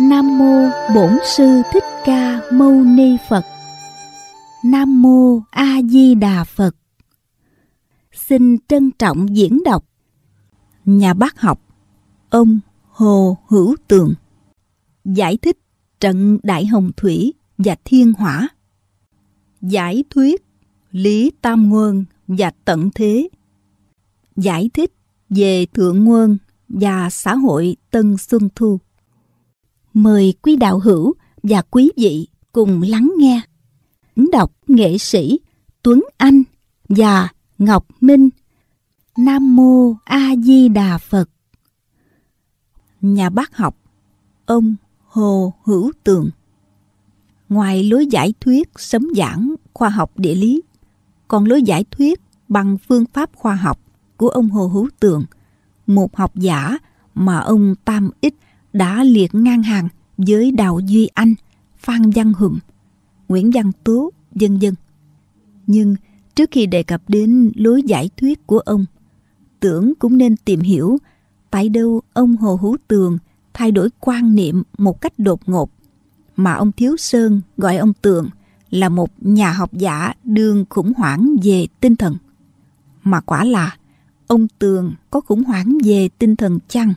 Nam mô Bổn sư Thích Ca Mâu Ni Phật. Nam mô A Di Đà Phật. Xin trân trọng diễn đọc nhà bác học ông Hồ Hữu Tường giải thích trận Đại Hồng Thủy và Thiên Hỏa. Giải thuyết Lý Tam Nguồn và Tận Thế. Giải thích về Thượng Nguồn và xã hội Tân Xuân Thu mời quý đạo hữu và quý vị cùng lắng nghe. Đọc nghệ sĩ Tuấn Anh và Ngọc Minh. Nam mô A Di Đà Phật. Nhà bác học ông Hồ Hữu Tường. Ngoài lối giải thuyết sấm giảng khoa học địa lý, còn lối giải thuyết bằng phương pháp khoa học của ông Hồ Hữu Tường, một học giả mà ông Tam Ích đã liệt ngang hàng với Đào Duy Anh, Phan Văn Hùng, Nguyễn Văn Tú, dân dân. Nhưng trước khi đề cập đến lối giải thuyết của ông, tưởng cũng nên tìm hiểu tại đâu ông Hồ Hữu Tường thay đổi quan niệm một cách đột ngột mà ông Thiếu Sơn gọi ông Tường là một nhà học giả đương khủng hoảng về tinh thần. Mà quả là ông Tường có khủng hoảng về tinh thần chăng?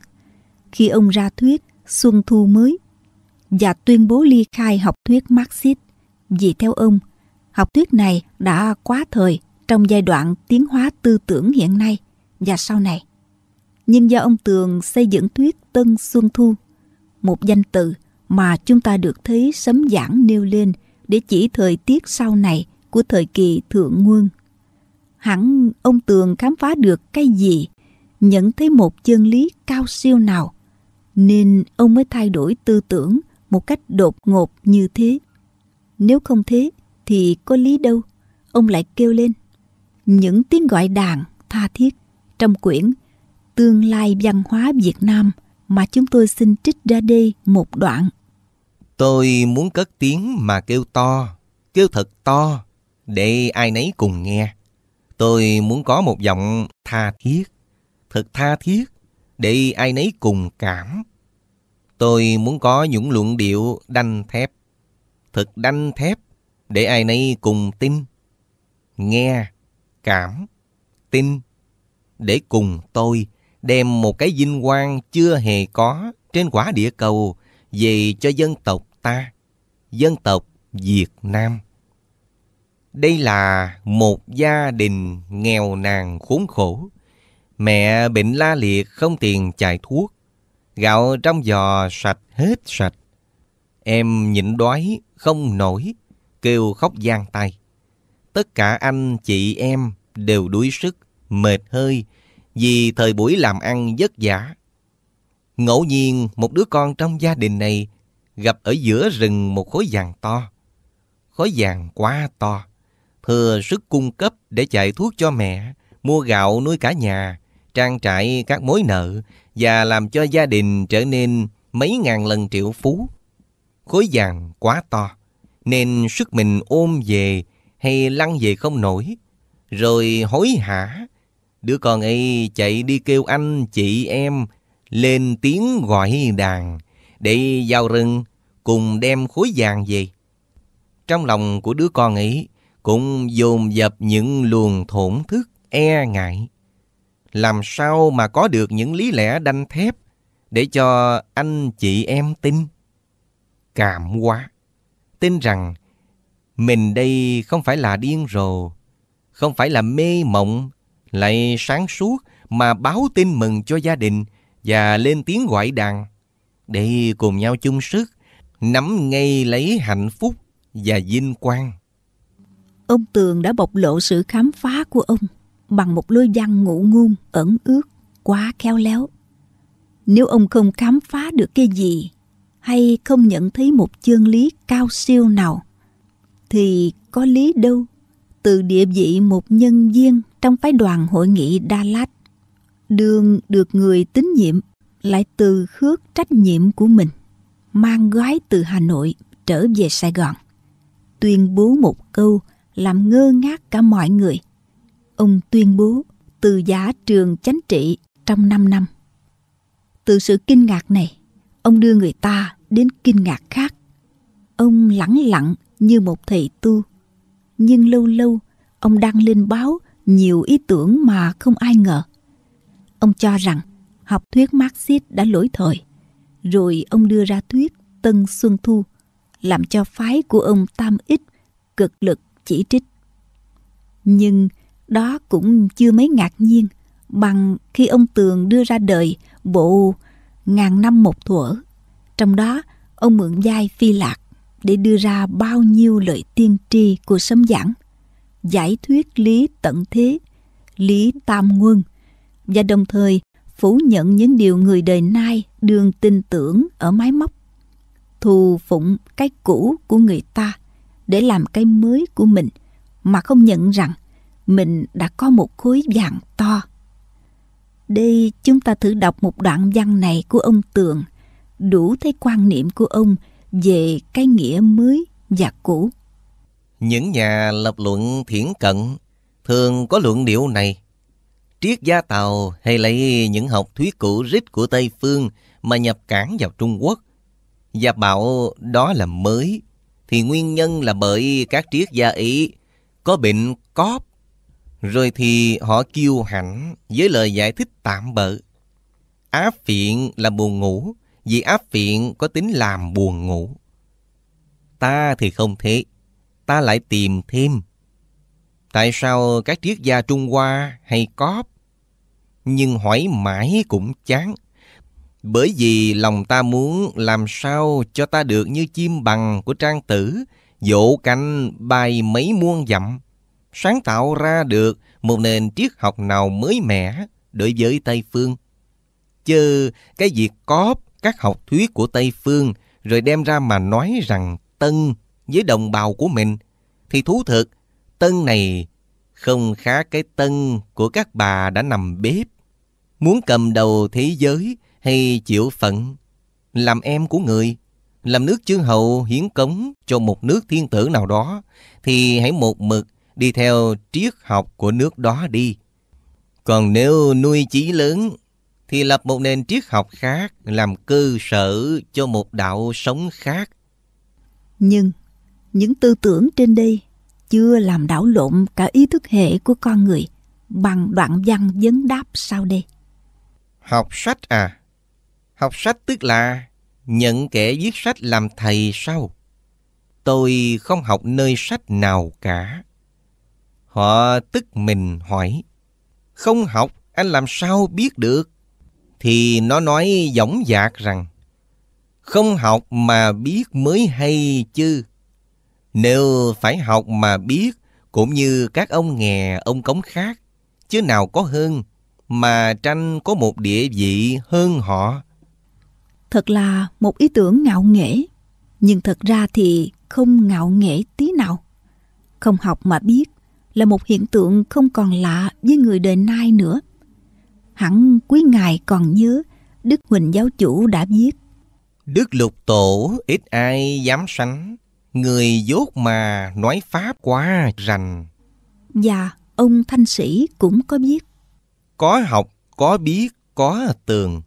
khi ông ra thuyết Xuân Thu mới và tuyên bố ly khai học thuyết Marxist. Vì theo ông, học thuyết này đã quá thời trong giai đoạn tiến hóa tư tưởng hiện nay và sau này. Nhưng do ông Tường xây dựng thuyết Tân Xuân Thu, một danh từ mà chúng ta được thấy sấm giảng nêu lên để chỉ thời tiết sau này của thời kỳ thượng nguyên Hẳn ông Tường khám phá được cái gì, nhận thấy một chân lý cao siêu nào nên ông mới thay đổi tư tưởng một cách đột ngột như thế. Nếu không thế thì có lý đâu, ông lại kêu lên. Những tiếng gọi đàn tha thiết trong quyển Tương lai văn hóa Việt Nam mà chúng tôi xin trích ra đây một đoạn. Tôi muốn cất tiếng mà kêu to, kêu thật to, để ai nấy cùng nghe. Tôi muốn có một giọng tha thiết, thật tha thiết, để ai nấy cùng cảm. Tôi muốn có những luận điệu đanh thép, thật đanh thép để ai nấy cùng tin, nghe, cảm, tin, để cùng tôi đem một cái vinh quang chưa hề có trên quả địa cầu về cho dân tộc ta, dân tộc Việt Nam. Đây là một gia đình nghèo nàn khốn khổ, Mẹ bệnh la liệt không tiền chạy thuốc. Gạo trong giò sạch hết sạch. Em nhịn đói, không nổi, kêu khóc gian tay. Tất cả anh, chị, em đều đuối sức, mệt hơi vì thời buổi làm ăn vất vả. Ngẫu nhiên một đứa con trong gia đình này gặp ở giữa rừng một khối vàng to. Khối vàng quá to, thừa sức cung cấp để chạy thuốc cho mẹ, mua gạo nuôi cả nhà trang trải các mối nợ và làm cho gia đình trở nên mấy ngàn lần triệu phú. Khối vàng quá to, nên sức mình ôm về hay lăn về không nổi, rồi hối hả. Đứa con ấy chạy đi kêu anh, chị em, lên tiếng gọi đàn, để vào rừng cùng đem khối vàng về. Trong lòng của đứa con ấy cũng dồn dập những luồng thổn thức e ngại làm sao mà có được những lý lẽ đanh thép để cho anh chị em tin. Cảm quá, tin rằng mình đây không phải là điên rồ, không phải là mê mộng, lại sáng suốt mà báo tin mừng cho gia đình và lên tiếng gọi đàn để cùng nhau chung sức, nắm ngay lấy hạnh phúc và vinh quang. Ông Tường đã bộc lộ sự khám phá của ông bằng một lối văn ngụ ngôn ẩn ước quá khéo léo nếu ông không khám phá được cái gì hay không nhận thấy một chân lý cao siêu nào thì có lý đâu từ địa vị một nhân viên trong phái đoàn hội nghị Dallas đường được người tín nhiệm lại từ khước trách nhiệm của mình mang gái từ Hà Nội trở về Sài Gòn tuyên bố một câu làm ngơ ngác cả mọi người – ông tuyên bố từ giả trường chánh trị trong 5 năm. Từ sự kinh ngạc này, ông đưa người ta đến kinh ngạc khác. Ông lẳng lặng như một thầy tu, nhưng lâu lâu ông đăng lên báo nhiều ý tưởng mà không ai ngờ. Ông cho rằng học thuyết Marxist đã lỗi thời, rồi ông đưa ra thuyết Tân Xuân Thu, làm cho phái của ông Tam Ích cực lực chỉ trích. Nhưng đó cũng chưa mấy ngạc nhiên bằng khi ông Tường đưa ra đời bộ Ngàn năm một thuở. Trong đó, ông mượn vai phi lạc để đưa ra bao nhiêu lời tiên tri của sấm giảng, giải thuyết lý tận thế, lý tam nguân, và đồng thời phủ nhận những điều người đời nay đương tin tưởng ở máy móc thù phụng cái cũ của người ta để làm cái mới của mình mà không nhận rằng mình đã có một khối vàng to. Đây chúng ta thử đọc một đoạn văn này của ông Tường, đủ thấy quan niệm của ông về cái nghĩa mới và cũ. Những nhà lập luận thiển cận thường có luận điệu này. Triết gia Tàu hay lấy những học thuyết cũ rít của Tây Phương mà nhập cản vào Trung Quốc và bảo đó là mới thì nguyên nhân là bởi các triết gia Ý có bệnh cóp rồi thì họ kêu hãnh với lời giải thích tạm bợ. á phiện là buồn ngủ, vì á phiện có tính làm buồn ngủ. Ta thì không thế, ta lại tìm thêm. Tại sao các triết gia Trung Hoa hay cóp? Nhưng hỏi mãi cũng chán. Bởi vì lòng ta muốn làm sao cho ta được như chim bằng của trang tử, dỗ canh bay mấy muôn dặm sáng tạo ra được một nền triết học nào mới mẻ đối với Tây Phương. Chứ cái việc có các học thuyết của Tây Phương rồi đem ra mà nói rằng Tân với đồng bào của mình thì thú thực Tân này không khá cái Tân của các bà đã nằm bếp. Muốn cầm đầu thế giới hay chịu phận làm em của người làm nước chư hậu hiến cống cho một nước thiên tử nào đó thì hãy một mực đi theo triết học của nước đó đi. Còn nếu nuôi chí lớn, thì lập một nền triết học khác làm cơ sở cho một đạo sống khác. Nhưng những tư tưởng trên đây chưa làm đảo lộn cả ý thức hệ của con người bằng đoạn văn vấn đáp sau đây. Học sách à? Học sách tức là nhận kẻ viết sách làm thầy sao? Tôi không học nơi sách nào cả. Họ tức mình hỏi, không học anh làm sao biết được? Thì nó nói dõng dạc rằng, không học mà biết mới hay chứ. Nếu phải học mà biết, cũng như các ông nghè, ông cống khác, chứ nào có hơn, mà tranh có một địa vị hơn họ. Thật là một ý tưởng ngạo nghễ, nhưng thật ra thì không ngạo nghễ tí nào. Không học mà biết là một hiện tượng không còn lạ với người đời nay nữa. Hẳn quý ngài còn nhớ Đức Huỳnh Giáo Chủ đã viết Đức Lục Tổ ít ai dám sánh Người dốt mà nói Pháp quá rành Và ông Thanh Sĩ cũng có viết Có học, có biết, có tường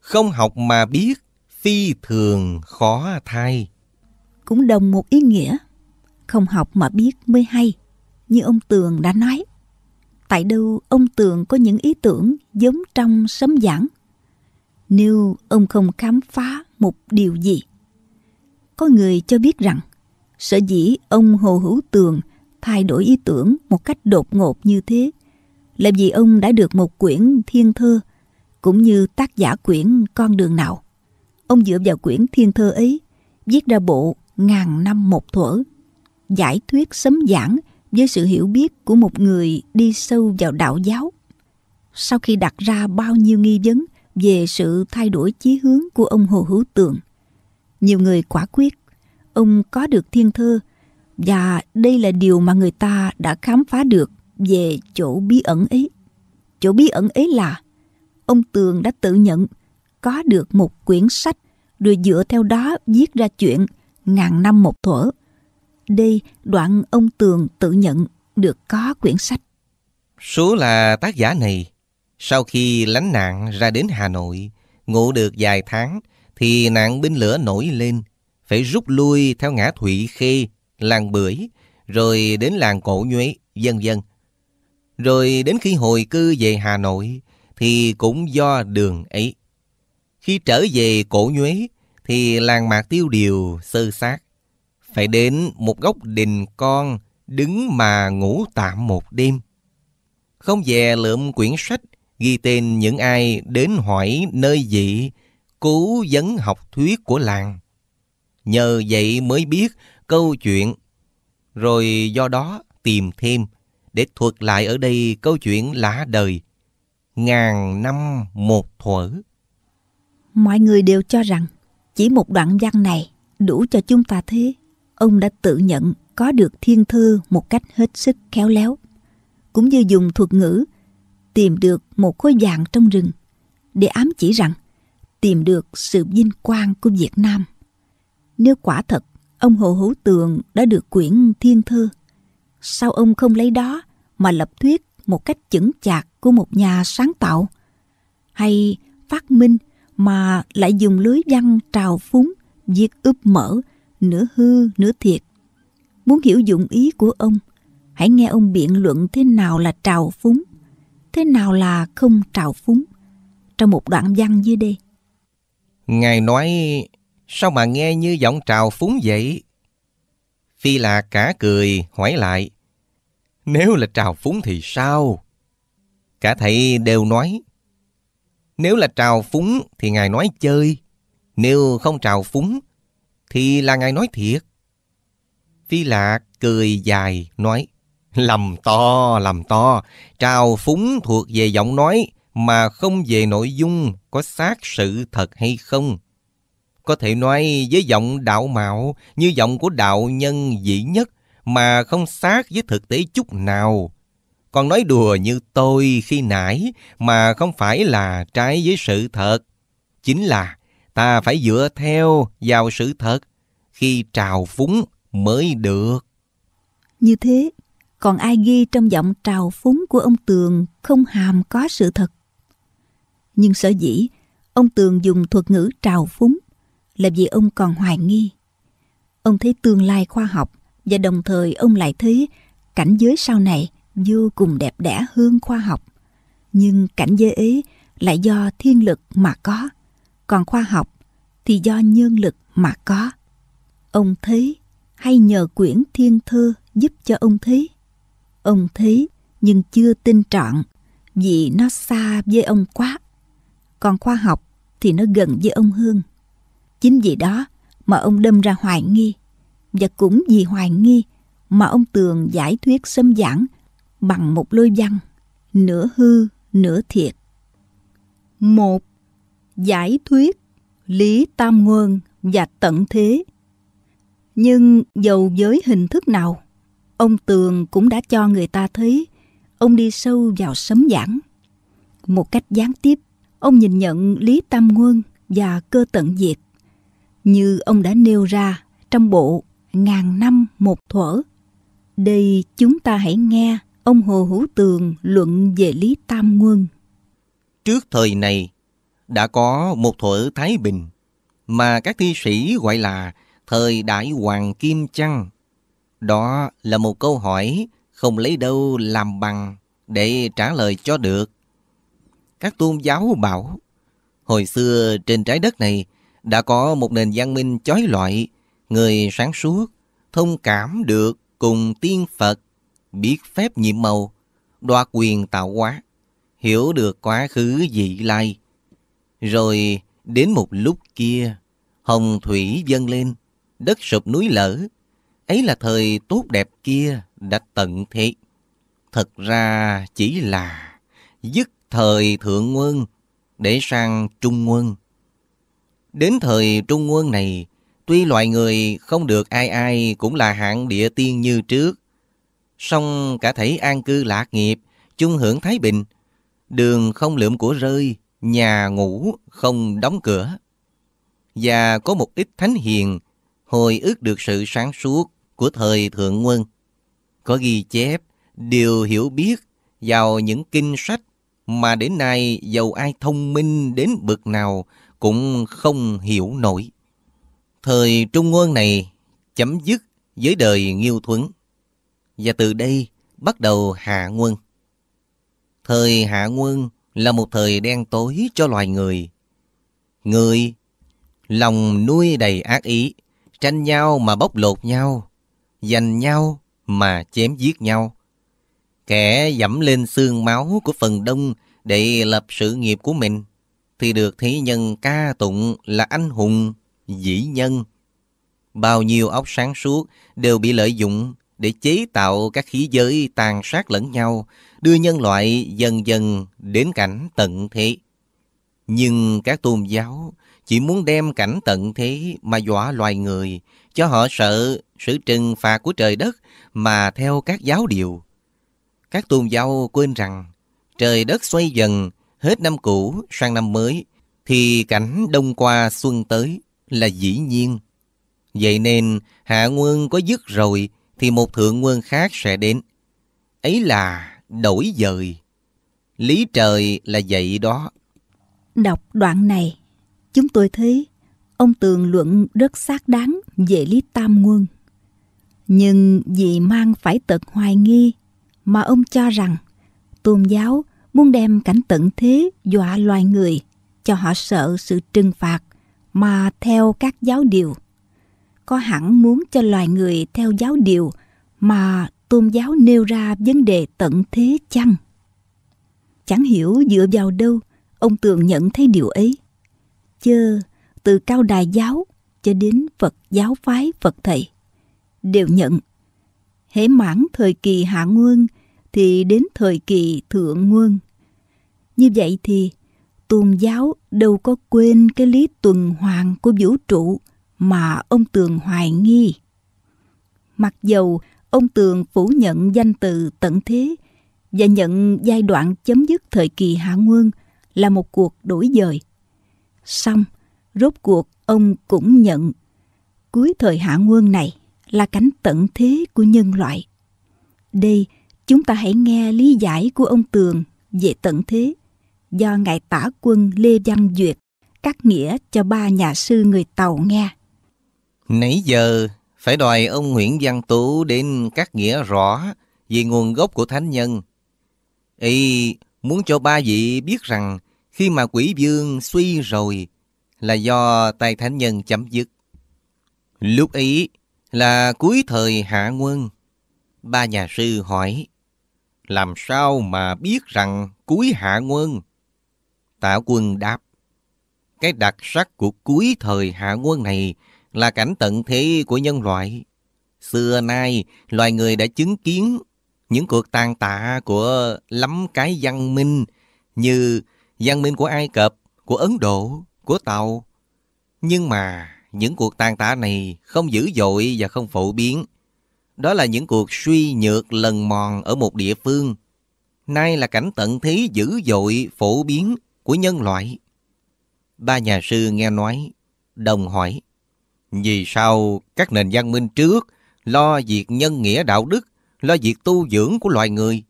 Không học mà biết, phi thường khó thay Cũng đồng một ý nghĩa Không học mà biết mới hay như ông Tường đã nói. Tại đâu ông Tường có những ý tưởng giống trong sấm giảng. Nếu ông không khám phá một điều gì. Có người cho biết rằng, sở dĩ ông Hồ Hữu Tường thay đổi ý tưởng một cách đột ngột như thế là vì ông đã được một quyển thiên thơ cũng như tác giả quyển Con đường nào. Ông dựa vào quyển thiên thơ ấy viết ra bộ ngàn năm một thuở, giải thuyết sấm giảng với sự hiểu biết của một người đi sâu vào đạo giáo. Sau khi đặt ra bao nhiêu nghi vấn về sự thay đổi chí hướng của ông Hồ Hữu Tượng, nhiều người quả quyết ông có được thiên thơ và đây là điều mà người ta đã khám phá được về chỗ bí ẩn ấy. Chỗ bí ẩn ấy là ông Tường đã tự nhận có được một quyển sách rồi dựa theo đó viết ra chuyện ngàn năm một thuở đây đoạn ông Tường tự nhận được có quyển sách. Số là tác giả này, sau khi lánh nạn ra đến Hà Nội, ngủ được vài tháng, thì nạn binh lửa nổi lên, phải rút lui theo ngã Thụy Khê, làng Bưởi, rồi đến làng Cổ Nhuế, vân vân. Rồi đến khi hồi cư về Hà Nội, thì cũng do đường ấy. Khi trở về Cổ Nhuế, thì làng Mạc Tiêu Điều sơ sát phải đến một góc đình con đứng mà ngủ tạm một đêm. Không dè lượm quyển sách ghi tên những ai đến hỏi nơi dị, cứu vấn học thuyết của làng. Nhờ vậy mới biết câu chuyện, rồi do đó tìm thêm để thuật lại ở đây câu chuyện lá đời. Ngàn năm một thuở. Mọi người đều cho rằng chỉ một đoạn văn này đủ cho chúng ta thế ông đã tự nhận có được thiên thư một cách hết sức khéo léo, cũng như dùng thuật ngữ tìm được một khối vàng trong rừng để ám chỉ rằng tìm được sự vinh quang của Việt Nam. Nếu quả thật ông Hồ Hữu Tường đã được quyển thiên thư, sao ông không lấy đó mà lập thuyết một cách chững chạc của một nhà sáng tạo? Hay phát minh mà lại dùng lưới văn trào phúng, viết ướp mở, nửa hư, nửa thiệt. Muốn hiểu dụng ý của ông, hãy nghe ông biện luận thế nào là trào phúng, thế nào là không trào phúng trong một đoạn văn dưới đây. Ngài nói, sao mà nghe như giọng trào phúng vậy? Phi là cả cười, hỏi lại, nếu là trào phúng thì sao? Cả thầy đều nói, nếu là trào phúng thì Ngài nói chơi, nếu không trào phúng thì là ngài nói thiệt. Phi lạc cười dài, nói, lầm to, lầm to, trao phúng thuộc về giọng nói mà không về nội dung có xác sự thật hay không. Có thể nói với giọng đạo mạo như giọng của đạo nhân dĩ nhất mà không xác với thực tế chút nào. Còn nói đùa như tôi khi nãy mà không phải là trái với sự thật. Chính là Ta phải dựa theo vào sự thật, khi trào phúng mới được. Như thế, còn ai ghi trong giọng trào phúng của ông Tường không hàm có sự thật. Nhưng sở dĩ, ông Tường dùng thuật ngữ trào phúng là vì ông còn hoài nghi. Ông thấy tương lai khoa học và đồng thời ông lại thấy cảnh giới sau này vô cùng đẹp đẽ hơn khoa học. Nhưng cảnh giới ấy lại do thiên lực mà có còn khoa học thì do nhân lực mà có. Ông thế hay nhờ quyển thiên thư giúp cho ông thế Ông thế nhưng chưa tin trọn vì nó xa với ông quá. Còn khoa học thì nó gần với ông hương Chính vì đó mà ông đâm ra hoài nghi. Và cũng vì hoài nghi mà ông tường giải thuyết xâm giảng bằng một lôi văn, nửa hư, nửa thiệt. Một giải thuyết lý tam nguồn và tận thế nhưng dầu với hình thức nào ông tường cũng đã cho người ta thấy ông đi sâu vào sấm giảng một cách gián tiếp ông nhìn nhận lý tam nguồn và cơ tận diệt như ông đã nêu ra trong bộ ngàn năm một thuở đây chúng ta hãy nghe ông hồ hữu tường luận về lý tam nguồn trước thời này đã có một thuở Thái Bình mà các thi sĩ gọi là thời đại Hoàng Kim chăng? Đó là một câu hỏi không lấy đâu làm bằng để trả lời cho được. Các tôn giáo bảo, hồi xưa trên trái đất này đã có một nền văn minh chói loại, người sáng suốt, thông cảm được cùng tiên Phật, biết phép nhiệm màu, đoạt quyền tạo hóa, hiểu được quá khứ dị lai, rồi đến một lúc kia, hồng thủy dâng lên, đất sụp núi lở. Ấy là thời tốt đẹp kia đã tận thế. Thật ra chỉ là dứt thời thượng nguồn để sang trung nguồn. Đến thời trung nguồn này, tuy loài người không được ai ai cũng là hạng địa tiên như trước, song cả thể an cư lạc nghiệp, chung hưởng thái bình, đường không lượm của rơi, nhà ngủ không đóng cửa. Và có một ít thánh hiền hồi ước được sự sáng suốt của thời Thượng Quân. Có ghi chép, đều hiểu biết vào những kinh sách mà đến nay dầu ai thông minh đến bậc nào cũng không hiểu nổi. Thời Trung Quân này chấm dứt với đời Nghiêu Thuấn. Và từ đây bắt đầu Hạ Quân. Thời Hạ Quân là một thời đen tối cho loài người. Người, lòng nuôi đầy ác ý, tranh nhau mà bóc lột nhau, giành nhau mà chém giết nhau. Kẻ dẫm lên xương máu của phần đông để lập sự nghiệp của mình, thì được thế nhân ca tụng là anh hùng, dĩ nhân. Bao nhiêu óc sáng suốt đều bị lợi dụng để chế tạo các khí giới tàn sát lẫn nhau, đưa nhân loại dần dần đến cảnh tận thế. Nhưng các tôn giáo chỉ muốn đem cảnh tận thế mà dọa loài người, cho họ sợ sự trừng phạt của trời đất mà theo các giáo điều. Các tôn giáo quên rằng trời đất xoay dần hết năm cũ sang năm mới, thì cảnh đông qua xuân tới là dĩ nhiên. Vậy nên hạ nguồn có dứt rồi thì một thượng nguyên khác sẽ đến. Ấy là đổi dời. Lý trời là vậy đó. Đọc đoạn này, chúng tôi thấy ông Tường luận rất xác đáng về Lý Tam nguyên Nhưng vì mang phải tật hoài nghi mà ông cho rằng tôn giáo muốn đem cảnh tận thế dọa loài người cho họ sợ sự trừng phạt mà theo các giáo điều có hẳn muốn cho loài người theo giáo điều mà tôn giáo nêu ra vấn đề tận thế chăng? Chẳng hiểu dựa vào đâu ông tường nhận thấy điều ấy. Chơ, từ cao đài giáo cho đến Phật giáo phái Phật thầy, đều nhận. Hễ mãn thời kỳ hạ nguyên thì đến thời kỳ thượng nguyên. Như vậy thì tôn giáo đâu có quên cái lý tuần hoàn của vũ trụ – mà ông Tường hoài nghi. Mặc dầu ông Tường phủ nhận danh từ tận thế và nhận giai đoạn chấm dứt thời kỳ Hạ Nguyên là một cuộc đổi dời. Xong, rốt cuộc ông cũng nhận cuối thời Hạ Nguyên này là cảnh tận thế của nhân loại. Đây, chúng ta hãy nghe lý giải của ông Tường về tận thế do Ngài Tả Quân Lê Văn Duyệt cắt nghĩa cho ba nhà sư người Tàu nghe. Nãy giờ, phải đòi ông Nguyễn Văn Tú đến các nghĩa rõ về nguồn gốc của thánh nhân. Ý, muốn cho ba vị biết rằng khi mà quỷ dương suy rồi là do tay thánh nhân chấm dứt. Lúc ấy là cuối thời hạ quân. Ba nhà sư hỏi, làm sao mà biết rằng cuối hạ quân? Tả quân đáp, cái đặc sắc của cuối thời hạ quân này là cảnh tận thế của nhân loại. Xưa nay, loài người đã chứng kiến những cuộc tàn tạ của lắm cái văn minh như văn minh của Ai Cập, của Ấn Độ, của Tàu. Nhưng mà những cuộc tàn tạ này không dữ dội và không phổ biến. Đó là những cuộc suy nhược lần mòn ở một địa phương. Nay là cảnh tận thế dữ dội phổ biến của nhân loại. Ba nhà sư nghe nói, đồng hỏi. Vì sao các nền văn minh trước lo việc nhân nghĩa đạo đức, lo việc tu dưỡng của loài người?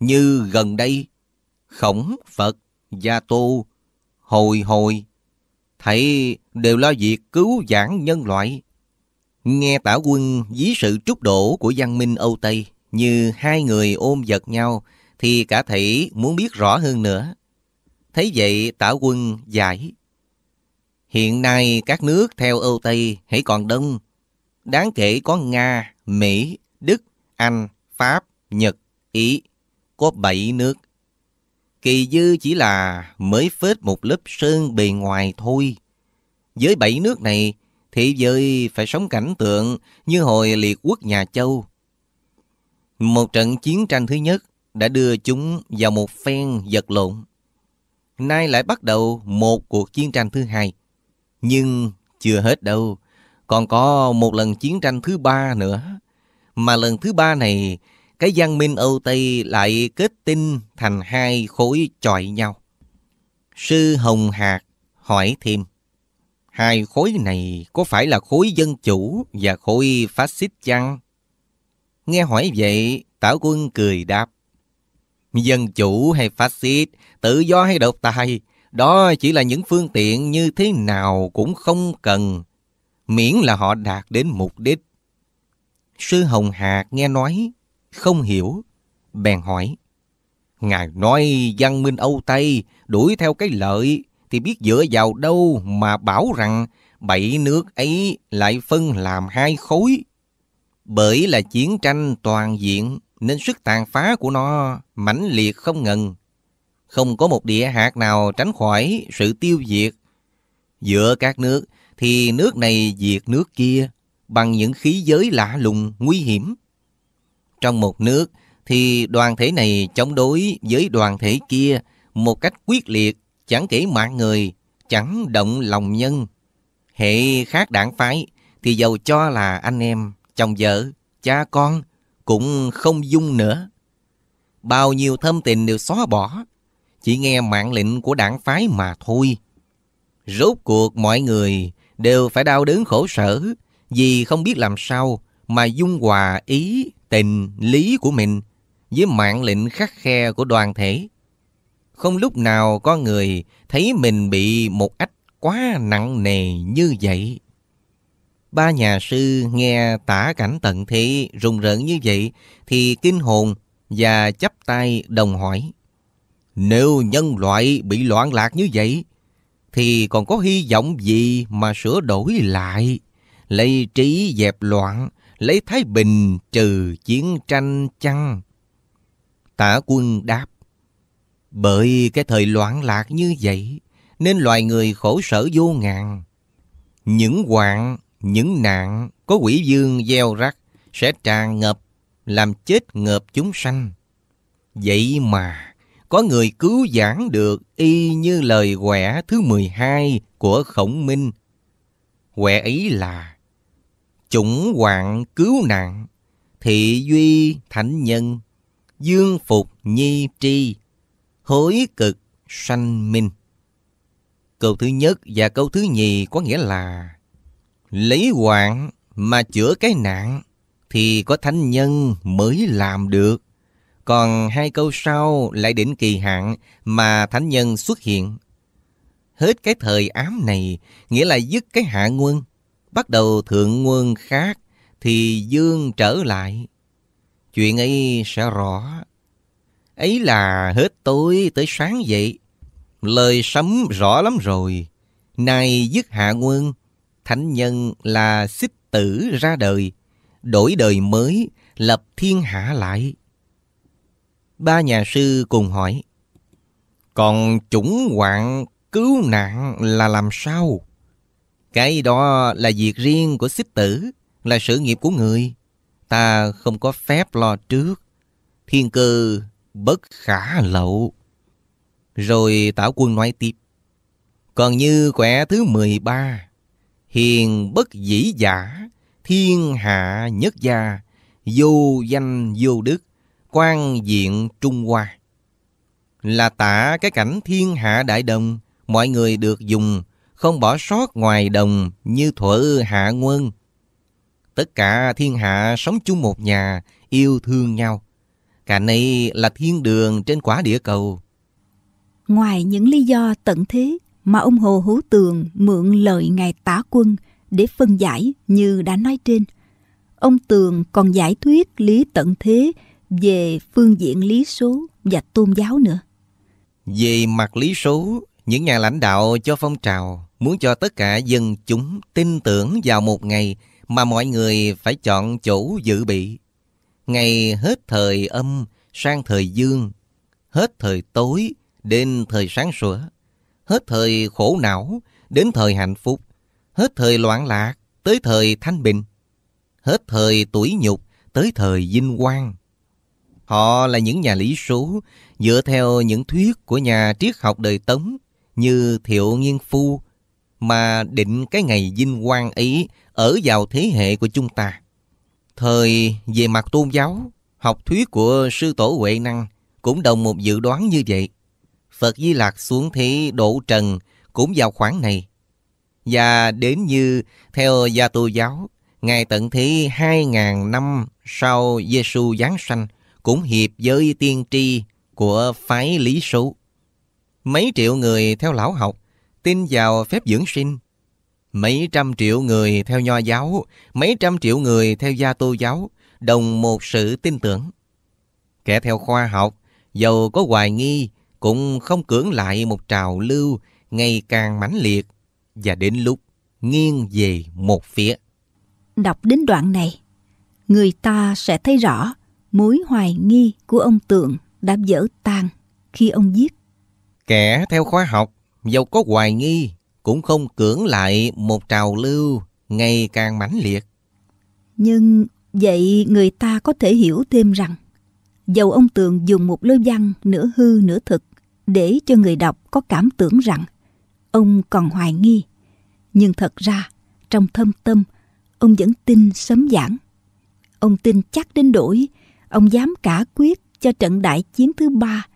Như gần đây, khổng, Phật, Gia tu hồi hồi, thầy đều lo việc cứu giảng nhân loại. Nghe tả quân dí sự trúc đổ của văn minh Âu Tây như hai người ôm giật nhau thì cả thầy muốn biết rõ hơn nữa. Thấy vậy tả quân giải Hiện nay các nước theo Âu Tây hãy còn đông. Đáng kể có Nga, Mỹ, Đức, Anh, Pháp, Nhật, Ý. Có 7 nước. Kỳ dư chỉ là mới phết một lớp sơn bề ngoài thôi. Với 7 nước này, thì giới phải sống cảnh tượng như hồi liệt quốc nhà Châu. Một trận chiến tranh thứ nhất đã đưa chúng vào một phen vật lộn. Nay lại bắt đầu một cuộc chiến tranh thứ hai. Nhưng chưa hết đâu, còn có một lần chiến tranh thứ ba nữa. Mà lần thứ ba này, cái giang minh Âu Tây lại kết tinh thành hai khối chọi nhau. Sư Hồng Hạc hỏi thêm, hai khối này có phải là khối dân chủ và khối phát xít chăng? Nghe hỏi vậy, Tảo Quân cười đáp. Dân chủ hay phát xít, tự do hay độc tài, đó chỉ là những phương tiện như thế nào cũng không cần, miễn là họ đạt đến mục đích. Sư Hồng Hạc nghe nói, không hiểu, bèn hỏi. Ngài nói văn minh Âu Tây đuổi theo cái lợi thì biết dựa vào đâu mà bảo rằng bảy nước ấy lại phân làm hai khối. Bởi là chiến tranh toàn diện nên sức tàn phá của nó mãnh liệt không ngừng không có một địa hạt nào tránh khỏi sự tiêu diệt. Giữa các nước thì nước này diệt nước kia bằng những khí giới lạ lùng, nguy hiểm. Trong một nước thì đoàn thể này chống đối với đoàn thể kia một cách quyết liệt, chẳng kể mạng người, chẳng động lòng nhân. Hệ khác đảng phái thì dầu cho là anh em, chồng vợ, cha con cũng không dung nữa. Bao nhiêu thâm tình đều xóa bỏ, chỉ nghe mạng lệnh của đảng phái mà thôi. Rốt cuộc mọi người đều phải đau đớn khổ sở vì không biết làm sao mà dung hòa ý, tình, lý của mình với mạng lệnh khắc khe của đoàn thể. Không lúc nào có người thấy mình bị một ách quá nặng nề như vậy. Ba nhà sư nghe tả cảnh tận thị rùng rợn như vậy thì kinh hồn và chắp tay đồng hỏi. Nếu nhân loại bị loạn lạc như vậy, thì còn có hy vọng gì mà sửa đổi lại, lấy trí dẹp loạn, lấy thái bình trừ chiến tranh chăng? Tả quân đáp, bởi cái thời loạn lạc như vậy, nên loài người khổ sở vô ngàn. Những hoạn, những nạn có quỷ dương gieo rắc sẽ tràn ngập, làm chết ngợp chúng sanh. Vậy mà có người cứu giảng được y như lời quẻ thứ 12 của khổng minh. Quẻ ấy là Chủng hoạn cứu nạn, thị duy thánh nhân, dương phục nhi tri, hối cực sanh minh. Câu thứ nhất và câu thứ nhì có nghĩa là Lấy hoạn mà chữa cái nạn thì có thánh nhân mới làm được. Còn hai câu sau lại đến kỳ hạn mà thánh nhân xuất hiện. Hết cái thời ám này, nghĩa là dứt cái hạ nguồn. Bắt đầu thượng nguồn khác, thì dương trở lại. Chuyện ấy sẽ rõ. Ấy là hết tối tới sáng vậy Lời sấm rõ lắm rồi. Nay dứt hạ nguồn, thánh nhân là xích tử ra đời, đổi đời mới, lập thiên hạ lại. Ba nhà sư cùng hỏi. Còn chủng hoạn cứu nạn là làm sao? Cái đó là việc riêng của xích tử, là sự nghiệp của người. Ta không có phép lo trước. Thiên cơ bất khả lậu. Rồi Tảo Quân nói tiếp. Còn như quẻ thứ mười ba, hiền bất dĩ giả, thiên hạ nhất gia, vô danh vô đức, quan diện Trung Hoa. Là tả cái cảnh thiên hạ đại đồng, mọi người được dùng, không bỏ sót ngoài đồng như thuở hạ quân. Tất cả thiên hạ sống chung một nhà, yêu thương nhau. Cả này là thiên đường trên quả địa cầu. Ngoài những lý do tận thế mà ông Hồ Hữu Tường mượn lời ngài tả quân để phân giải như đã nói trên, ông Tường còn giải thuyết lý tận thế về phương diện lý số và tôn giáo nữa. Về mặt lý số, những nhà lãnh đạo cho phong trào muốn cho tất cả dân chúng tin tưởng vào một ngày mà mọi người phải chọn chỗ dự bị. Ngày hết thời âm sang thời dương, hết thời tối đến thời sáng sủa, hết thời khổ não đến thời hạnh phúc, hết thời loạn lạc tới thời thanh bình, hết thời tuổi nhục tới thời vinh quang, Họ là những nhà lý số, dựa theo những thuyết của nhà triết học đời Tống như Thiệu Nghiên Phu, mà định cái ngày vinh quang ấy ở vào thế hệ của chúng ta. Thời về mặt tôn giáo, học thuyết của sư tổ Huệ Năng cũng đồng một dự đoán như vậy. Phật Di Lạc xuống thế độ trần cũng vào khoảng này. Và đến như theo gia tô giáo, ngày tận thế 2.000 năm sau Giêsu giáng sanh – cũng hiệp với tiên tri của phái lý số. Mấy triệu người theo lão học, tin vào phép dưỡng sinh. Mấy trăm triệu người theo nho giáo, mấy trăm triệu người theo gia tô giáo, đồng một sự tin tưởng. Kẻ theo khoa học, dầu có hoài nghi, cũng không cưỡng lại một trào lưu ngày càng mãnh liệt và đến lúc nghiêng về một phía. Đọc đến đoạn này, người ta sẽ thấy rõ mối hoài nghi của ông Tượng đã vỡ tan khi ông viết. Kẻ theo khoa học, dầu có hoài nghi, cũng không cưỡng lại một trào lưu ngày càng mãnh liệt. Nhưng vậy người ta có thể hiểu thêm rằng, dầu ông tượng dùng một lối văn nửa hư nửa thực để cho người đọc có cảm tưởng rằng ông còn hoài nghi. Nhưng thật ra, trong thâm tâm, ông vẫn tin sấm giảng. Ông tin chắc đến đổi ông dám cả quyết cho trận đại chiến thứ ba.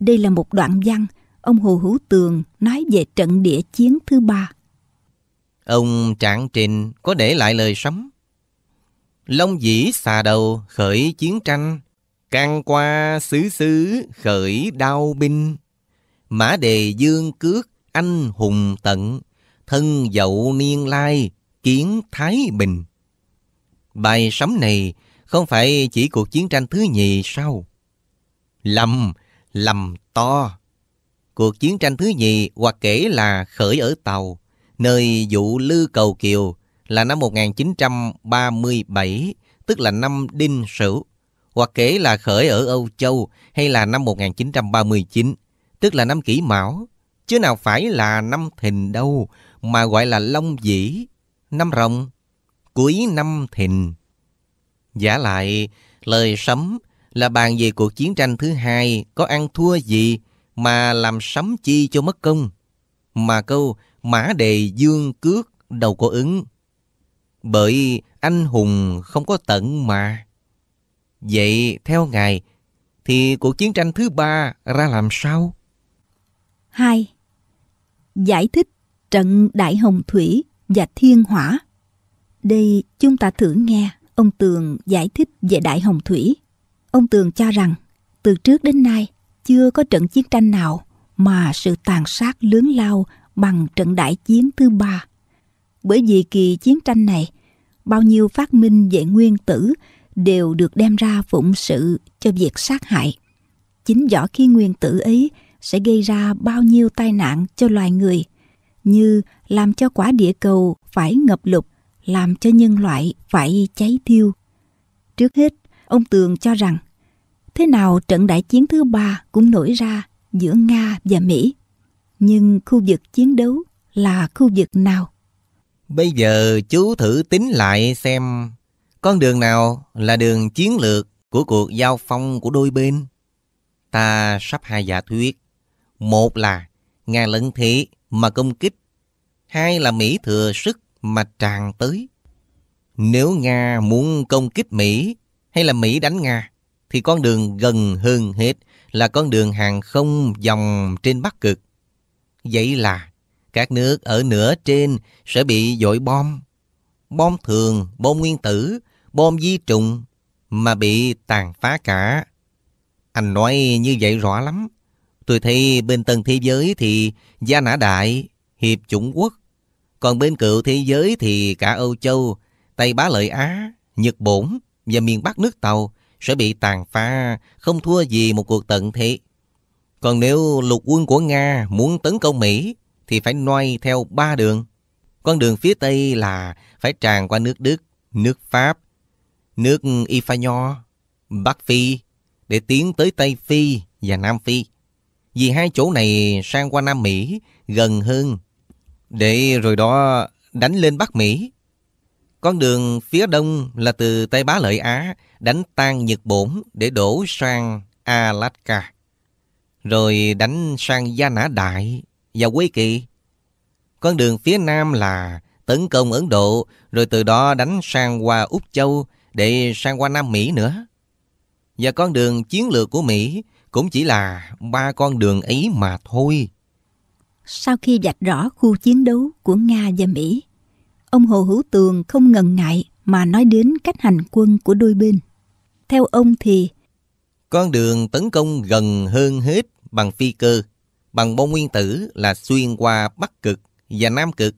Đây là một đoạn văn ông Hồ Hữu Tường nói về trận địa chiến thứ ba. Ông Trạng Trình có để lại lời sấm. Long dĩ xà đầu khởi chiến tranh, can qua xứ xứ khởi đao binh. Mã đề dương cước anh hùng tận, thân dậu niên lai kiến thái bình. Bài sấm này không phải chỉ cuộc chiến tranh thứ nhì sao? Lầm, lầm to. Cuộc chiến tranh thứ nhì hoặc kể là khởi ở Tàu, nơi vụ Lư Cầu Kiều là năm 1937, tức là năm Đinh Sửu, hoặc kể là khởi ở Âu Châu hay là năm 1939, tức là năm Kỷ Mão, chứ nào phải là năm Thìn đâu mà gọi là Long Dĩ, năm Rồng, cuối năm Thìn. Giả lại, lời sấm là bàn về cuộc chiến tranh thứ hai có ăn thua gì mà làm sấm chi cho mất công. Mà câu mã đề dương cước đầu có ứng. Bởi anh hùng không có tận mà. Vậy theo ngài, thì cuộc chiến tranh thứ ba ra làm sao? hai Giải thích trận Đại Hồng Thủy và Thiên Hỏa. Đây chúng ta thử nghe. Ông Tường giải thích về Đại Hồng Thủy. Ông Tường cho rằng, từ trước đến nay, chưa có trận chiến tranh nào mà sự tàn sát lớn lao bằng trận đại chiến thứ ba. Bởi vì kỳ chiến tranh này, bao nhiêu phát minh về nguyên tử đều được đem ra phụng sự cho việc sát hại. Chính võ khi nguyên tử ấy sẽ gây ra bao nhiêu tai nạn cho loài người, như làm cho quả địa cầu phải ngập lụt, làm cho nhân loại phải cháy thiêu. Trước hết, ông Tường cho rằng thế nào trận đại chiến thứ ba cũng nổi ra giữa Nga và Mỹ. Nhưng khu vực chiến đấu là khu vực nào? Bây giờ chú thử tính lại xem con đường nào là đường chiến lược của cuộc giao phong của đôi bên. Ta sắp hai giả thuyết. Một là Nga lẫn thế mà công kích. Hai là Mỹ thừa sức mà tràn tới. Nếu Nga muốn công kích Mỹ hay là Mỹ đánh Nga, thì con đường gần hơn hết là con đường hàng không dòng trên Bắc Cực. Vậy là các nước ở nửa trên sẽ bị dội bom. Bom thường, bom nguyên tử, bom di trùng mà bị tàn phá cả. Anh nói như vậy rõ lắm. Tôi thấy bên tầng thế giới thì Gia Nã Đại, Hiệp Chủng Quốc, còn bên cựu thế giới thì cả Âu Châu, Tây Bá Lợi Á, Nhật Bổn và miền Bắc nước Tàu sẽ bị tàn phá không thua gì một cuộc tận thế. Còn nếu lục quân của Nga muốn tấn công Mỹ thì phải noay theo ba đường. Con đường phía Tây là phải tràn qua nước Đức, nước Pháp, nước Ifanyo, Bắc Phi để tiến tới Tây Phi và Nam Phi. Vì hai chỗ này sang qua Nam Mỹ gần hơn để rồi đó đánh lên Bắc Mỹ. Con đường phía đông là từ Tây Bá Lợi Á đánh tan Nhật Bổn để đổ sang Alaska. Rồi đánh sang Gia Nã Đại và Quế Kỳ. Con đường phía nam là tấn công Ấn Độ rồi từ đó đánh sang qua Úc Châu để sang qua Nam Mỹ nữa. Và con đường chiến lược của Mỹ cũng chỉ là ba con đường ấy mà thôi sau khi vạch rõ khu chiến đấu của Nga và Mỹ, ông Hồ Hữu Tường không ngần ngại mà nói đến cách hành quân của đôi bên. Theo ông thì Con đường tấn công gần hơn hết bằng phi cơ, bằng bom nguyên tử là xuyên qua Bắc Cực và Nam Cực,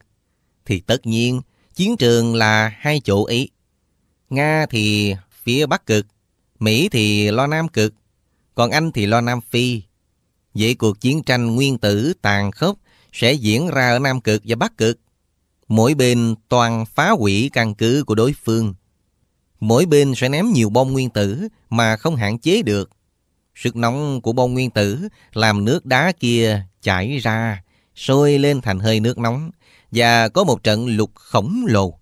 thì tất nhiên chiến trường là hai chỗ ấy. Nga thì phía Bắc Cực, Mỹ thì lo Nam Cực, còn Anh thì lo Nam Phi vậy cuộc chiến tranh nguyên tử tàn khốc sẽ diễn ra ở Nam Cực và Bắc Cực. Mỗi bên toàn phá hủy căn cứ của đối phương. Mỗi bên sẽ ném nhiều bom nguyên tử mà không hạn chế được. Sức nóng của bom nguyên tử làm nước đá kia chảy ra, sôi lên thành hơi nước nóng và có một trận lục khổng lồ.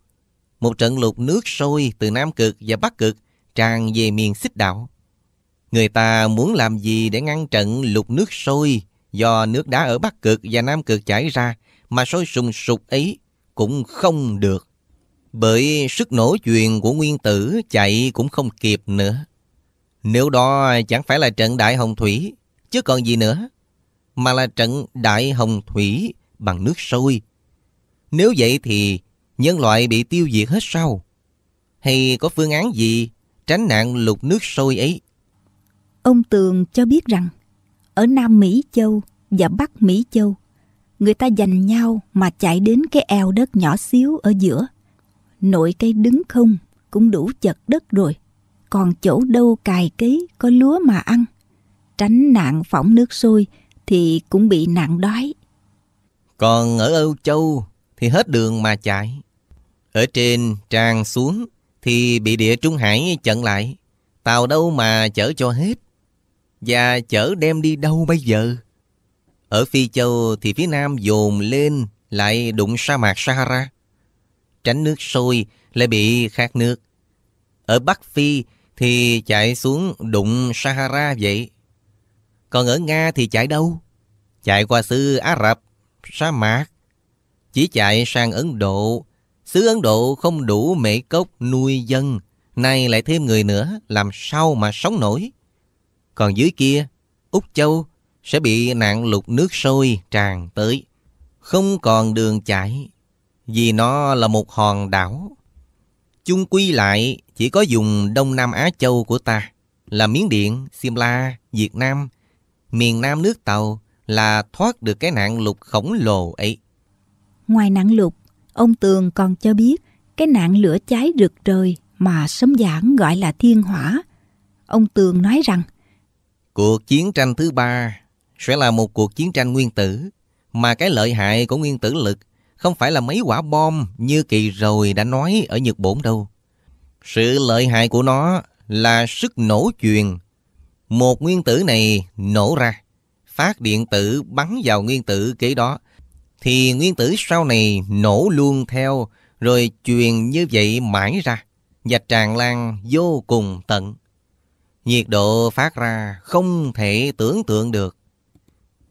Một trận lục nước sôi từ Nam Cực và Bắc Cực tràn về miền xích đạo. Người ta muốn làm gì để ngăn trận lục nước sôi do nước đá ở Bắc Cực và Nam Cực chảy ra mà sôi sùng sục ấy cũng không được. Bởi sức nổ truyền của nguyên tử chạy cũng không kịp nữa. Nếu đó chẳng phải là trận đại hồng thủy, chứ còn gì nữa, mà là trận đại hồng thủy bằng nước sôi. Nếu vậy thì nhân loại bị tiêu diệt hết sao? Hay có phương án gì tránh nạn lục nước sôi ấy? Ông Tường cho biết rằng ở Nam Mỹ Châu và Bắc Mỹ Châu, người ta giành nhau mà chạy đến cái eo đất nhỏ xíu ở giữa. Nội cây đứng không cũng đủ chật đất rồi, còn chỗ đâu cài cấy có lúa mà ăn. Tránh nạn phỏng nước sôi thì cũng bị nạn đói. Còn ở Âu Châu thì hết đường mà chạy. Ở trên tràn xuống thì bị địa Trung Hải chặn lại. Tàu đâu mà chở cho hết. Và chở đem đi đâu bây giờ? Ở Phi Châu thì phía Nam dồn lên lại đụng sa mạc Sahara. Tránh nước sôi lại bị khát nước. Ở Bắc Phi thì chạy xuống đụng Sahara vậy. Còn ở Nga thì chạy đâu? Chạy qua xứ Ả Rập, sa mạc. Chỉ chạy sang Ấn Độ. Xứ Ấn Độ không đủ mễ cốc nuôi dân. Nay lại thêm người nữa, làm sao mà sống nổi? Còn dưới kia, Úc Châu sẽ bị nạn lụt nước sôi tràn tới. Không còn đường chạy, vì nó là một hòn đảo. Chung quy lại, chỉ có vùng Đông Nam Á Châu của ta là Miến Điện, Simla, Việt Nam, miền Nam nước Tàu là thoát được cái nạn lụt khổng lồ ấy. Ngoài nạn lụt, ông Tường còn cho biết cái nạn lửa cháy rực trời mà sấm giảng gọi là thiên hỏa. Ông Tường nói rằng Cuộc chiến tranh thứ ba sẽ là một cuộc chiến tranh nguyên tử, mà cái lợi hại của nguyên tử lực không phải là mấy quả bom như kỳ rồi đã nói ở Nhật Bổn đâu. Sự lợi hại của nó là sức nổ truyền. Một nguyên tử này nổ ra, phát điện tử bắn vào nguyên tử kế đó, thì nguyên tử sau này nổ luôn theo, rồi truyền như vậy mãi ra, và tràn lan vô cùng tận. Nhiệt độ phát ra không thể tưởng tượng được.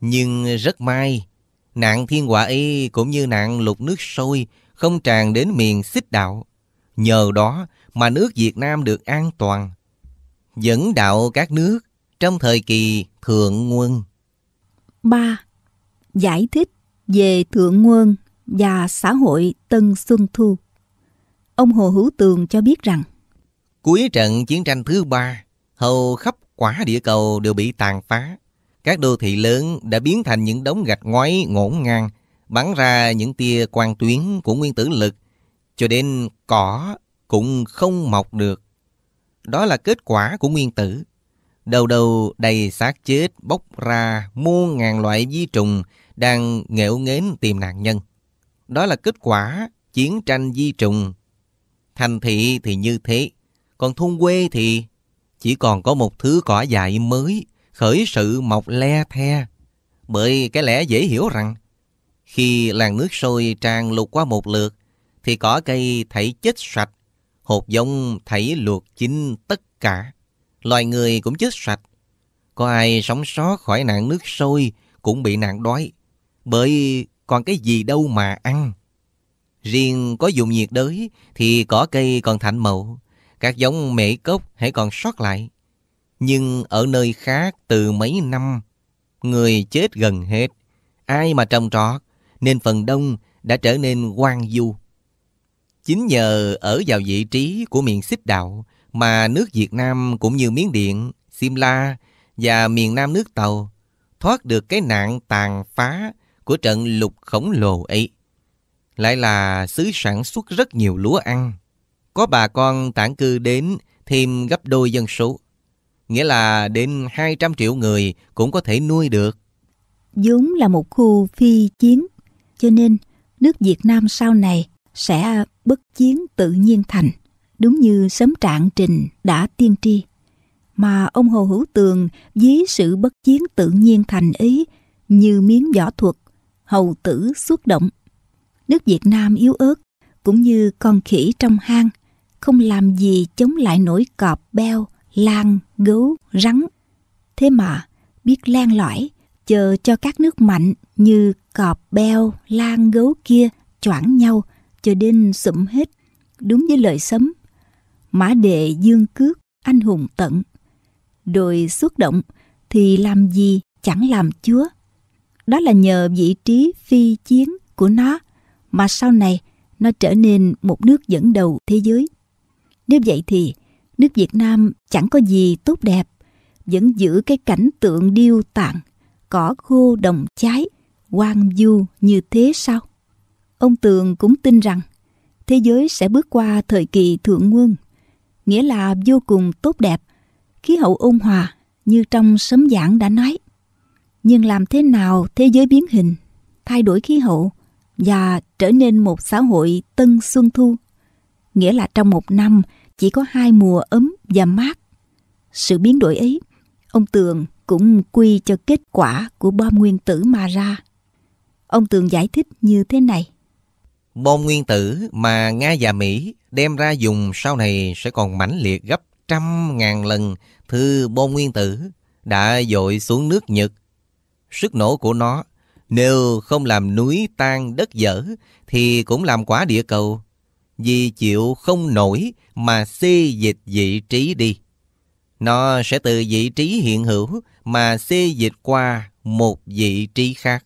Nhưng rất may, nạn thiên quả y cũng như nạn lục nước sôi không tràn đến miền xích đạo. Nhờ đó mà nước Việt Nam được an toàn. Dẫn đạo các nước trong thời kỳ Thượng Nguồn. 3. Giải thích về Thượng Nguồn và xã hội Tân Xuân Thu. Ông Hồ Hữu Tường cho biết rằng Cuối trận chiến tranh thứ ba, hầu khắp quả địa cầu đều bị tàn phá. Các đô thị lớn đã biến thành những đống gạch ngói ngổn ngang, bắn ra những tia quang tuyến của nguyên tử lực, cho đến cỏ cũng không mọc được. Đó là kết quả của nguyên tử. Đầu đầu đầy xác chết bốc ra muôn ngàn loại vi trùng đang nghẹo nghến tìm nạn nhân. Đó là kết quả chiến tranh di trùng. Thành thị thì như thế, còn thôn quê thì chỉ còn có một thứ cỏ dại mới, khởi sự mọc le the. Bởi cái lẽ dễ hiểu rằng, khi làn nước sôi tràn lụt qua một lượt, thì cỏ cây thảy chết sạch, hột giống thảy luộc chín tất cả. Loài người cũng chết sạch. Có ai sống sót khỏi nạn nước sôi cũng bị nạn đói, bởi còn cái gì đâu mà ăn. Riêng có dùng nhiệt đới thì cỏ cây còn thạnh mậu các giống mễ cốc hãy còn sót lại. Nhưng ở nơi khác từ mấy năm, người chết gần hết. Ai mà trồng trọt, nên phần đông đã trở nên hoang du. Chính nhờ ở vào vị trí của miền xích đạo mà nước Việt Nam cũng như Miến Điện, Simla và miền Nam nước Tàu thoát được cái nạn tàn phá của trận lục khổng lồ ấy. Lại là xứ sản xuất rất nhiều lúa ăn, có bà con tản cư đến thêm gấp đôi dân số. Nghĩa là đến 200 triệu người cũng có thể nuôi được. vốn là một khu phi chiến, cho nên nước Việt Nam sau này sẽ bất chiến tự nhiên thành, đúng như sớm trạng trình đã tiên tri. Mà ông Hồ Hữu Tường ví sự bất chiến tự nhiên thành ý như miếng võ thuật, hầu tử xuất động. Nước Việt Nam yếu ớt, cũng như con khỉ trong hang – không làm gì chống lại nổi cọp beo, lan, gấu, rắn. Thế mà, biết len lỏi, chờ cho các nước mạnh như cọp beo, lan, gấu kia choảng nhau cho đến sụm hết, đúng với lời sấm. Mã đệ dương cước, anh hùng tận. rồi xuất động thì làm gì chẳng làm chúa. Đó là nhờ vị trí phi chiến của nó mà sau này nó trở nên một nước dẫn đầu thế giới. Nếu vậy thì nước Việt Nam chẳng có gì tốt đẹp, vẫn giữ cái cảnh tượng điêu tàn, cỏ khô đồng cháy, hoang du như thế sao? Ông Tường cũng tin rằng thế giới sẽ bước qua thời kỳ thượng nguồn, nghĩa là vô cùng tốt đẹp, khí hậu ôn hòa như trong sấm giảng đã nói. Nhưng làm thế nào thế giới biến hình, thay đổi khí hậu và trở nên một xã hội tân xuân thu nghĩa là trong một năm chỉ có hai mùa ấm và mát. Sự biến đổi ấy, ông Tường cũng quy cho kết quả của bom nguyên tử mà ra. Ông Tường giải thích như thế này. Bom nguyên tử mà Nga và Mỹ đem ra dùng sau này sẽ còn mãnh liệt gấp trăm ngàn lần thư bom nguyên tử đã dội xuống nước Nhật. Sức nổ của nó nếu không làm núi tan đất dở thì cũng làm quả địa cầu vì chịu không nổi mà xê dịch vị trí đi. Nó sẽ từ vị trí hiện hữu mà xê dịch qua một vị trí khác.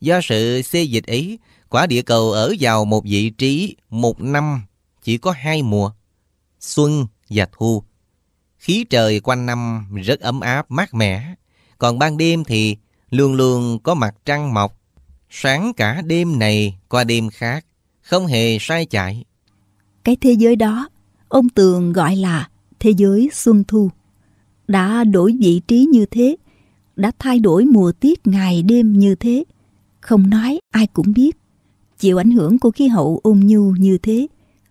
Do sự xê dịch ấy, quả địa cầu ở vào một vị trí một năm chỉ có hai mùa, xuân và thu. Khí trời quanh năm rất ấm áp, mát mẻ. Còn ban đêm thì luôn luôn có mặt trăng mọc, sáng cả đêm này qua đêm khác không hề sai chạy. Cái thế giới đó, ông Tường gọi là thế giới Xuân Thu. Đã đổi vị trí như thế, đã thay đổi mùa tiết ngày đêm như thế. Không nói ai cũng biết. Chịu ảnh hưởng của khí hậu ôn nhu như thế,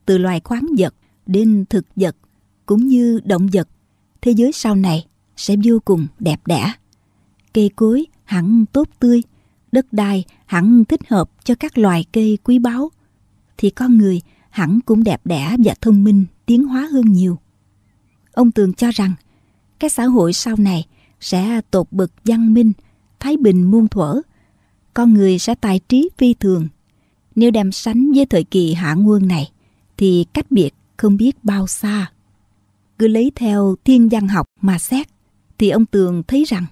từ loài khoáng vật đến thực vật cũng như động vật, thế giới sau này sẽ vô cùng đẹp đẽ. Cây cối hẳn tốt tươi, đất đai hẳn thích hợp cho các loài cây quý báu, thì con người hẳn cũng đẹp đẽ và thông minh, tiến hóa hơn nhiều. Ông Tường cho rằng, cái xã hội sau này sẽ tột bực văn minh, thái bình muôn thuở. Con người sẽ tài trí phi thường. Nếu đem sánh với thời kỳ hạ nguồn này, thì cách biệt không biết bao xa. Cứ lấy theo thiên văn học mà xét, thì ông Tường thấy rằng,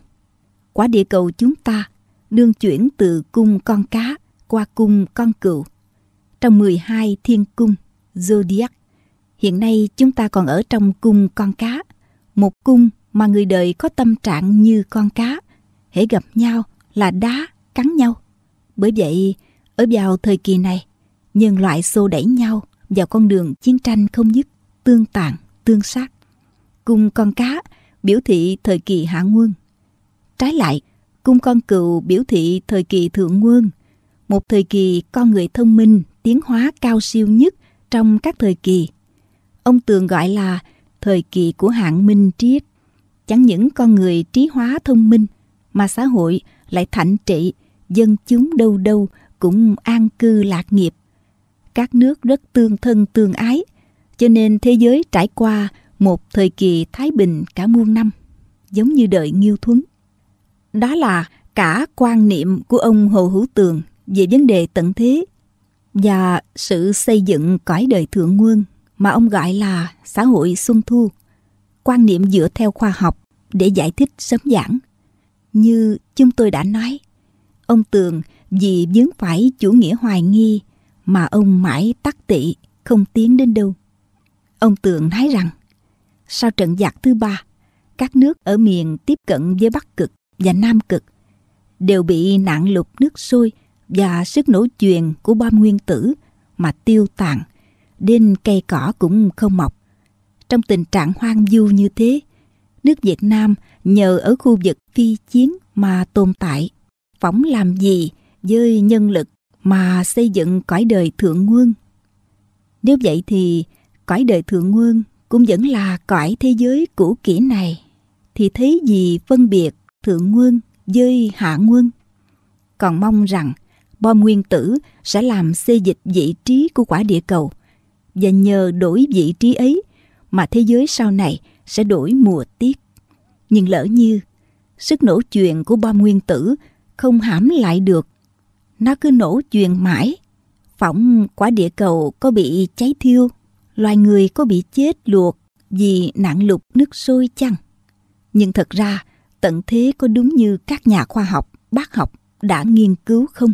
quả địa cầu chúng ta đương chuyển từ cung con cá qua cung con cừu trong 12 thiên cung Zodiac. Hiện nay chúng ta còn ở trong cung con cá, một cung mà người đời có tâm trạng như con cá, hễ gặp nhau là đá, cắn nhau. Bởi vậy, ở vào thời kỳ này, nhân loại xô đẩy nhau vào con đường chiến tranh không dứt, tương tàn, tương sát. Cung con cá biểu thị thời kỳ hạ nguyên Trái lại, cung con cừu biểu thị thời kỳ thượng nguyên một thời kỳ con người thông minh, tiến hóa cao siêu nhất trong các thời kỳ. Ông Tường gọi là thời kỳ của hạng minh triết. Chẳng những con người trí hóa thông minh mà xã hội lại thạnh trị, dân chúng đâu đâu cũng an cư lạc nghiệp. Các nước rất tương thân tương ái, cho nên thế giới trải qua một thời kỳ thái bình cả muôn năm, giống như đời Nghiêu Thuấn. Đó là cả quan niệm của ông Hồ Hữu Tường về vấn đề tận thế và sự xây dựng cõi đời thượng nguyên mà ông gọi là xã hội xuân thu, quan niệm dựa theo khoa học để giải thích sớm giản. Như chúng tôi đã nói, ông Tường vì vướng phải chủ nghĩa hoài nghi mà ông mãi tắc tị, không tiến đến đâu. Ông Tường nói rằng, sau trận giặc thứ ba, các nước ở miền tiếp cận với Bắc Cực và Nam Cực đều bị nạn lụt nước sôi và sức nổ truyền của bom nguyên tử mà tiêu tàn, đến cây cỏ cũng không mọc. Trong tình trạng hoang vu như thế, nước Việt Nam nhờ ở khu vực phi chiến mà tồn tại. Phỏng làm gì với nhân lực mà xây dựng cõi đời thượng nguyên. Nếu vậy thì cõi đời thượng nguyên cũng vẫn là cõi thế giới cũ kỹ này. Thì thấy gì phân biệt thượng nguyên với hạ nguyên, Còn mong rằng bom nguyên tử sẽ làm xê dịch vị trí của quả địa cầu và nhờ đổi vị trí ấy mà thế giới sau này sẽ đổi mùa tiết. Nhưng lỡ như sức nổ chuyện của bom nguyên tử không hãm lại được, nó cứ nổ chuyện mãi, phỏng quả địa cầu có bị cháy thiêu, loài người có bị chết luộc vì nạn lục nước sôi chăng? Nhưng thật ra, tận thế có đúng như các nhà khoa học, bác học đã nghiên cứu không?